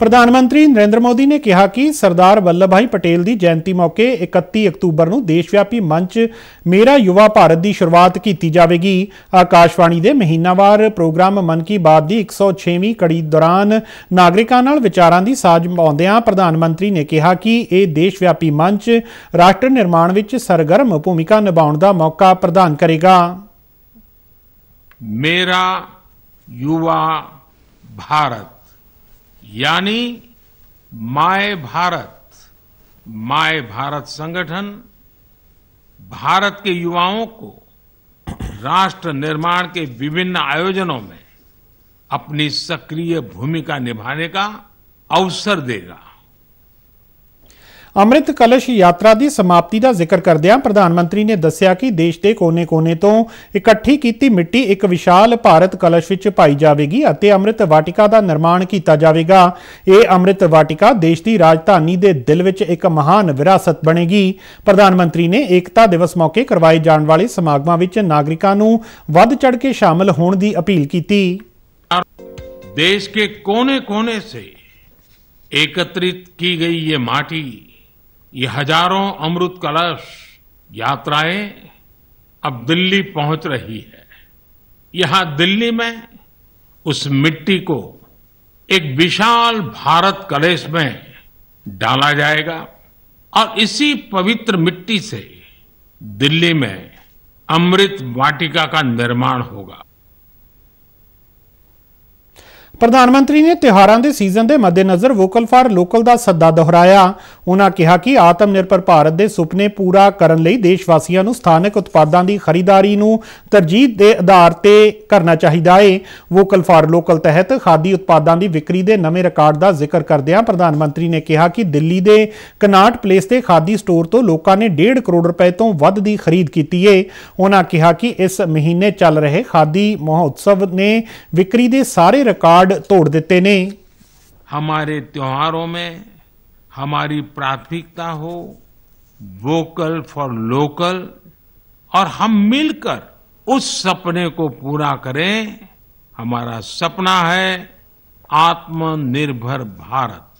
ਪ੍ਰਧਾਨ ਮੰਤਰੀ ਨਰਿੰਦਰ ਮੋਦੀ ਨੇ ਕਿਹਾ ਕਿ ਸਰਦਾਰ ਵੱਲਭ ਭਾਈ ਪਟੇਲ ਦੀ ਜਯੰਤੀ ਮੌਕੇ 31 ਅਕਤੂਬਰ ਨੂੰ ਦੇਸ਼ਵਿਆਪੀ ਮੰਚ ਮੇਰਾ ਯੁਵਾ ਭਾਰਤ ਦੀ ਸ਼ੁਰੂਆਤ ਕੀਤੀ ਜਾਵੇਗੀ ਆਕਾਸ਼ਵਾਣੀ ਦੇ ਮਹੀਨਾਵਾਰ ਪ੍ਰੋਗਰਾਮ ਮਨ ਕੀ ਬਾਤ ਦੀ 106ਵੀਂ ਕੜੀ ਦੌਰਾਨ ਨਾਗਰਿਕਾਂ ਨਾਲ ਵਿਚਾਰਾਂ ਦੀ ਸਾਂਝ ਪਾਉਂਦਿਆਂ ਪ੍ਰਧਾਨ ਮੰਤਰੀ ਨੇ ਕਿਹਾ ਕਿ ਇਹ ਦੇਸ਼ਵਿਆਪੀ ਮੰਚ ਰਾਸ਼ਟਰ ਨਿਰਮਾਣ ਵਿੱਚ ਸਰਗਰਮ ਭੂਮਿਕਾ ਨਿਭਾਉਣ ਦਾ ਮੌਕਾ ਪ੍ਰਦਾਨ ਕਰੇਗਾ ਮੇਰਾ ਯੁਵਾ ਭਾਰਤ यानी माय भारत माय भारत संगठन भारत के युवाओं को राष्ट्र निर्माण के विभिन्न आयोजनों में अपनी सक्रिय भूमिका निभाने का अवसर देगा ਅੰਮ੍ਰਿਤ ਕਲਸ਼ ਯਾਤਰਾ ਦੀ ਸਮਾਪਤੀ ਦਾ ਜ਼ਿਕਰ ਕਰਦਿਆਂ ਪ੍ਰਧਾਨ ਮੰਤਰੀ ਨੇ ਦੱਸਿਆ ਕਿ ਦੇਸ਼ ਦੇ ਕੋਨੇ-ਕੋਨੇ ਤੋਂ ਇਕੱਠੀ ਕੀਤੀ ਮਿੱਟੀ ਇੱਕ ਵਿਸ਼ਾਲ ਭਾਰਤ ਕਲਸ਼ ਵਿੱਚ ਪਾਈ ਜਾਵੇਗੀ ਅਤੇ ਅੰਮ੍ਰਿਤ ਵਾਟਿਕਾ ਦਾ ਨਿਰਮਾਣ ਕੀਤਾ ਜਾਵੇਗਾ ਇਹ ਅੰਮ੍ਰਿਤ ਵਾਟਿਕਾ ਦੇਸ਼ ਦੀ ਰਾਜਧਾਨੀ ਦੇ ਦਿਲ ਵਿੱਚ ਇੱਕ ਮਹਾਨ ਵਿਰਾਸਤ ਬਣੇਗੀ ਪ੍ਰਧਾਨ ਮੰਤਰੀ ਨੇ ਏਕਤਾ ਦਿਵਸ ਮੌਕੇ ਕਰਵਾਏ ਜਾਣ ਵਾਲੇ ਸਮਾਗਮਾਂ ਵਿੱਚ ਨਾਗਰਿਕਾਂ ਨੂੰ ਵੱਧ ਚੜ ਕੇ ਸ਼ਾਮਲ ਹੋਣ ਦੀ ਅਪੀਲ ਕੀਤੀ ਦੇਸ਼ ਦੇ ਕੋਨੇ-ਕੋਨੇ ਸੇ एकत्रित की गई ये माटी ये हजारों अमृत कलश यात्राएं अब दिल्ली पहुंच रही है यहां दिल्ली में उस मिट्टी को एक विशाल भारत कलेश में डाला जाएगा और इसी पवित्र मिट्टी से दिल्ली में अमृत वाटिका का निर्माण होगा ਪ੍ਰਧਾਨ ਮੰਤਰੀ ਨੇ ਤਿਹਾਰਾਂ ਦੇ ਸੀਜ਼ਨ ਦੇ ਮੱਦੇਨਜ਼ਰ ਵੋਕਲ ਫਾਰ ਲੋਕਲ ਦਾ ਸੱਦਾ ਦੁਹਰਾਇਆ ਉਹਨਾਂ ਕਿਹਾ ਕਿ ਆਤਮ ਨਿਰਭਰ ਭਾਰਤ ਦੇ ਸੁਪਨੇ ਪੂਰਾ ਕਰਨ ਲਈ ਦੇਸ਼ ਵਾਸੀਆਂ ਨੂੰ ਸਥਾਨਕ ਉਤਪਾਦਾਂ ਦੀ ਖਰੀਦਾਰੀ ਨੂੰ ਤਰਜੀਹ ਦੇ ਆਧਾਰ ਤੇ ਕਰਨਾ ਚਾਹੀਦਾ ਹੈ ਵੋਕਲ ਫਾਰ ਲੋਕਲ ਤਹਿਤ ਖਾਦੀ ਉਤਪਾਦਾਂ ਦੀ ਵਿਕਰੀ ਦੇ ਨਵੇਂ ਰਿਕਾਰਡ ਦਾ ਜ਼ਿਕਰ ਕਰਦਿਆਂ ਪ੍ਰਧਾਨ ਮੰਤਰੀ ਨੇ ਕਿਹਾ ਕਿ ਦਿੱਲੀ ਦੇ ਕਨਾਟ ਪਲੇਸ ਤੇ ਖਾਦੀ ਸਟੋਰ ਤੋਂ ਲੋਕਾਂ ਨੇ 1.5 ਕਰੋੜ ਰੁਪਏ ਤੋਂ ਵੱਧ ਦੀ ਖਰੀਦ ਕੀਤੀ ਹੈ ਉਹਨਾਂ ਕਿਹਾ ਕਿ ਇਸ ਮਹੀਨੇ ਚੱਲ ਰਹੇ ਖਾਦੀ ਮਹੋਤਸਵ ਨੇ ਵਿਕਰੀ ਦੇ ਸਾਰੇ ਰਿਕਾਰਡ रिकॉर्ड तोड़ देते ने हमारे त्योहारों में हमारी प्राथमिकता हो वोकल फॉर लोकल और हम मिलकर उस सपने को पूरा करें हमारा सपना है आत्मनिर्भर भारत